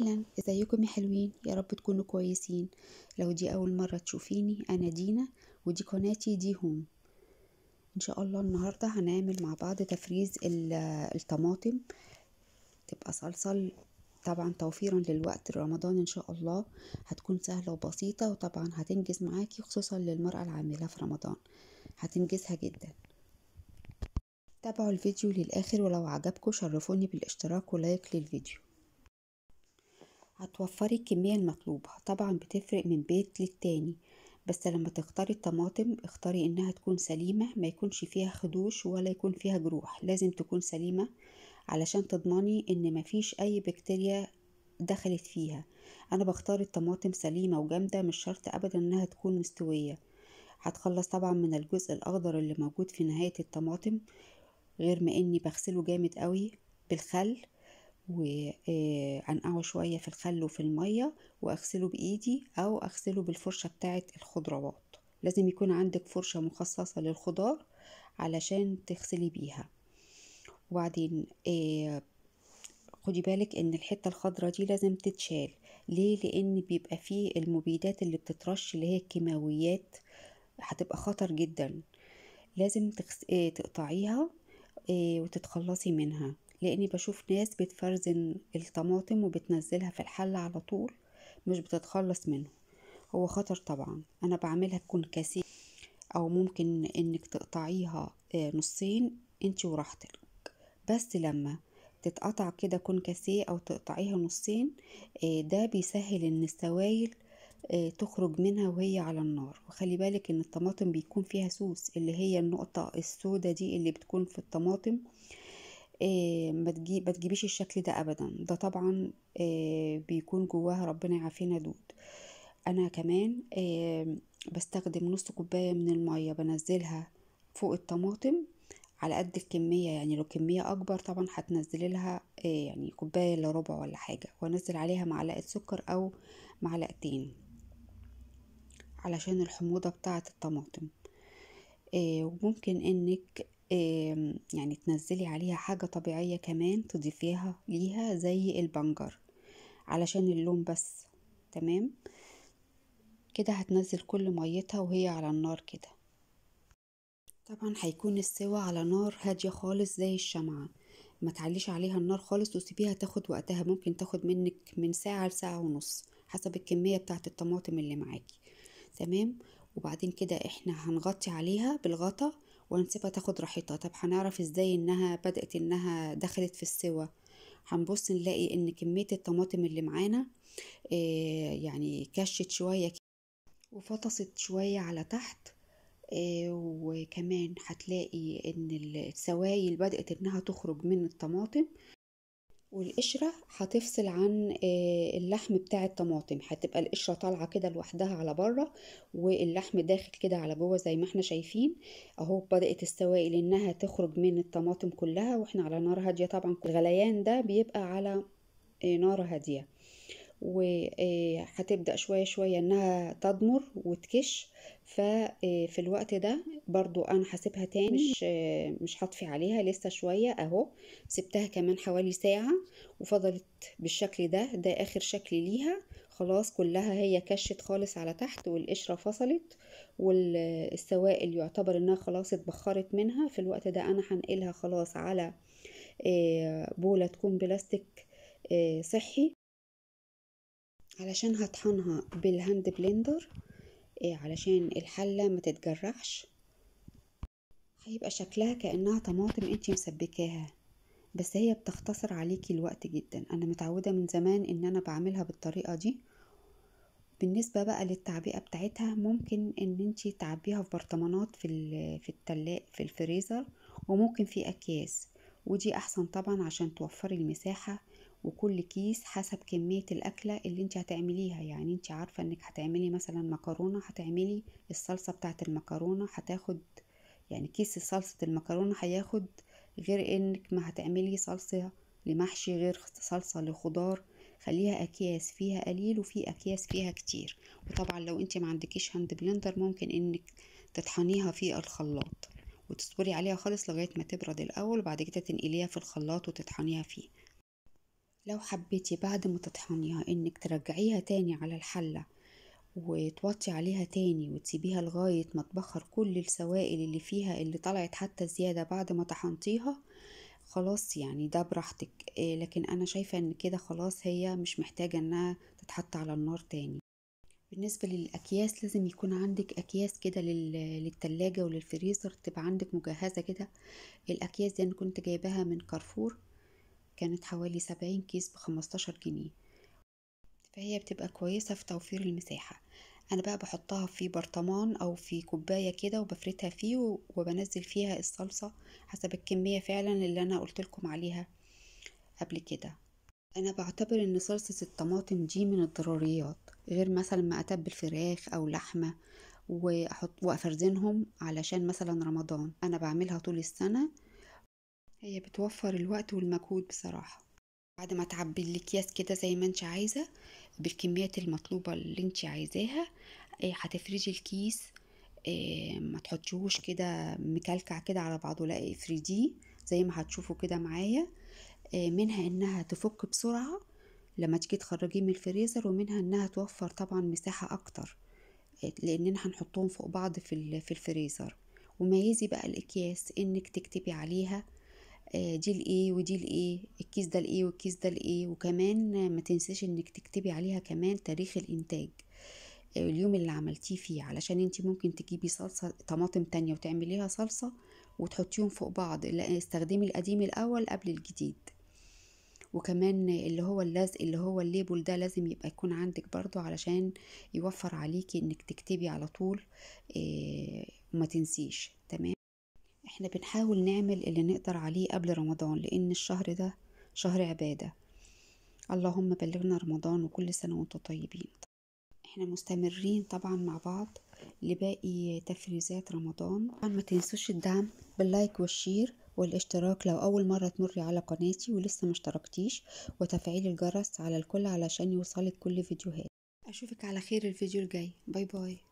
اهلا ازيكم يا حلوين يا رب تكونوا كويسين لو دي اول مره تشوفيني انا دينا ودي قناتي دي هوم ان شاء الله النهارده هنعمل مع بعض تفريز الطماطم تبقى صلصه طبعا توفيرا للوقت رمضان ان شاء الله هتكون سهله وبسيطه وطبعا هتنجز معاكي خصوصا للمراه العامله في رمضان هتنجزها جدا تابعوا الفيديو للاخر ولو عجبكم شرفوني بالاشتراك ولايك للفيديو هتوفري الكمية المطلوبة طبعا بتفرق من بيت للتاني بس لما تختاري الطماطم اختاري انها تكون سليمة ما يكونش فيها خدوش ولا يكون فيها جروح لازم تكون سليمة علشان تضمني ان مفيش اي بكتيريا دخلت فيها انا بختار الطماطم سليمة وجامدة مش شرط ابدا انها تكون مستوية هتخلص طبعا من الجزء الاخضر اللي موجود في نهاية الطماطم غير ما اني بغسله جامد قوي بالخل وانقعه شوية في الخل وفي المية واغسله بايدي او اغسله بالفرشة بتاعة الخضروات لازم يكون عندك فرشة مخصصة للخضار علشان تغسلي بيها وبعدين آه، خدي بالك ان الحتة الخضراء دي لازم تتشال ليه لان بيبقى فيه المبيدات اللي بتترش اللي هي الكيماويات هتبقى خطر جدا لازم آه، تقطعيها آه، وتتخلصي منها لاني بشوف ناس بتفرزن الطماطم وبتنزلها في الحل على طول مش بتتخلص منه هو خطر طبعا انا بعملها تكون كاسيه او ممكن انك تقطعيها آه، نصين انت وراحتك بس لما تتقطع كده كونكاسيه او تقطعيها نصين آه، ده بيسهل ان السوائل آه، تخرج منها وهي على النار وخلي بالك ان الطماطم بيكون فيها سوس اللي هي النقطة السوداء دي اللي بتكون في الطماطم آه، ما تجي بتجيبيش الشكل ده ابدا ده طبعا آه، بيكون جواها ربنا يعافينا دود انا كمان آه، بستخدم نص كوبايه من الميه بنزلها فوق الطماطم على قد الكمية يعني لو كمية أكبر طبعا هتنزلي لها يعني كوباية إلا ربع ولا حاجة وأنزل عليها معلقة سكر أو معلقتين علشان الحموضة بتاعة الطماطم وممكن إنك يعني تنزلي عليها حاجة طبيعية كمان تضيفيها ليها زي البنجر علشان اللون بس تمام كده هتنزل كل ميتها وهي على النار كده طبعا هيكون السوا على نار هادية خالص زي الشمعة ما تعليش عليها النار خالص وسيبيها تاخد وقتها ممكن تاخد منك من ساعة لساعة ونص حسب الكمية بتاعت الطماطم اللي معاكي تمام وبعدين كده احنا هنغطي عليها بالغطا ونسيبها تاخد راحتها طب هنعرف ازاي انها بدأت انها دخلت في السوا هنبص نلاقي ان كمية الطماطم اللي معانا آه، يعني كشت شوية وفطست شوية على تحت آه، وكمان هتلاقي ان السوائل بدأت انها تخرج من الطماطم والقشرة هتفصل عن آه، اللحم بتاع الطماطم هتبقى القشرة طالعة كده لوحدها على بره واللحم داخل كده على جوه زي ما احنا شايفين اهو بدأت السوائل انها تخرج من الطماطم كلها واحنا على نار هادية طبعا الغليان ده بيبقى على آه، نار هادية وهتبدأ آه، شوية شوية انها تضمر وتكش ففي آه، الوقت ده برضو انا هسيبها تاني مش آه، مش هطفي عليها لسه شوية اهو سبتها كمان حوالي ساعة وفضلت بالشكل ده ده اخر شكل ليها خلاص كلها هي كشت خالص على تحت والقشرة فصلت والسوائل يعتبر انها خلاص اتبخرت منها في الوقت ده انا هنقلها خلاص على بولة تكون بلاستيك صحي علشان هطحنها بالهاند بلندر إيه، علشان الحلة ما تتجرحش هيبقى شكلها كأنها طماطم انتي مسبكاها بس هي بتختصر عليكي الوقت جدا انا متعودة من زمان ان انا بعملها بالطريقة دي بالنسبة بقى للتعبئة بتاعتها ممكن ان انتي تعبيها في برطمانات في في التلاق في الفريزر وممكن في اكياس ودي احسن طبعا عشان توفري المساحة وكل كيس حسب كمية الأكلة اللي انت هتعمليها يعني انت عارفة انك هتعملي مثلا مكرونة هتعملي الصلصة بتاعت المكرونة هتاخد يعني كيس صلصة المكرونة هياخد غير انك ما هتعملي صلصة لمحشي غير صلصة لخضار خليها اكياس فيها قليل وفي اكياس فيها كتير وطبعا لو انت ما عندكيش هاند بلندر ممكن انك تطحنيها في الخلاط وتصبري عليها خالص لغايه ما تبرد الاول وبعد كده تنقليها في الخلاط وتطحنيها فيه لو حبيتي بعد ما تطحنيها انك ترجعيها تاني على الحلة وتوطي عليها تاني وتسيبيها لغاية ما تبخر كل السوائل اللي فيها اللي طلعت حتى زيادة بعد ما طحنتيها خلاص يعني ده براحتك آه، لكن انا شايفة ان كده خلاص هي مش محتاجة انها تتحط على النار تاني بالنسبة للأكياس لازم يكون عندك أكياس كده للتلاجة وللفريزر تبقى عندك مجهزة كده الأكياس دي أنا كنت جايباها من كارفور كانت حوالي سبعين كيس بخمستاشر جنيه فهي بتبقى كويسة في توفير المساحة أنا بقى بحطها في برطمان أو في كوباية كده وبفرتها فيه وبنزل فيها الصلصة حسب الكمية فعلا اللي أنا قلت لكم عليها قبل كده أنا بعتبر إن صلصة الطماطم دي من الضروريات غير مثلا ما أتبل فراخ أو لحمة وأحط وأفرزنهم علشان مثلا رمضان أنا بعملها طول السنة هي بتوفر الوقت والمجهود بصراحة بعد ما تعبي الاكياس كده زي ما انت عايزة بالكميات المطلوبة اللي انت عايزاها آه، هتفردي الكيس آه، ما تحطيهوش كده مكلكع كده على بعضه لا افرديه زي ما هتشوفوا كده معايا آه، منها انها تفك بسرعة لما تيجي تخرجيه من الفريزر ومنها انها توفر طبعا مساحة اكتر لاننا هنحطهم فوق بعض في الفريزر وميزي بقى الاكياس انك تكتبي عليها دي الاي ودي الاي الكيس ده الاي والكيس ده الاي وكمان ما تنسيش انك تكتبي عليها كمان تاريخ الانتاج آه، اليوم اللي عملتيه فيه علشان انت ممكن تجيبي صلصه طماطم تانية وتعمليها صلصه وتحطيهم فوق بعض لا استخدمي القديم الاول قبل الجديد وكمان اللي هو اللزق اللي هو الليبل ده لازم يبقى يكون عندك برضو علشان يوفر عليكي انك تكتبي على طول آه، وما تنسيش تمام احنا بنحاول نعمل اللي نقدر عليه قبل رمضان لان الشهر ده شهر عبادة اللهم بلغنا رمضان وكل سنة وانتم طيبين احنا مستمرين طبعا مع بعض لباقي تفريزات رمضان طبعا ما تنسوش الدعم باللايك والشير والاشتراك لو أول مرة تمري على قناتي ولسه ما اشتركتيش وتفعيل الجرس على الكل علشان يوصلك كل فيديوهات أشوفك على خير الفيديو الجاي باي باي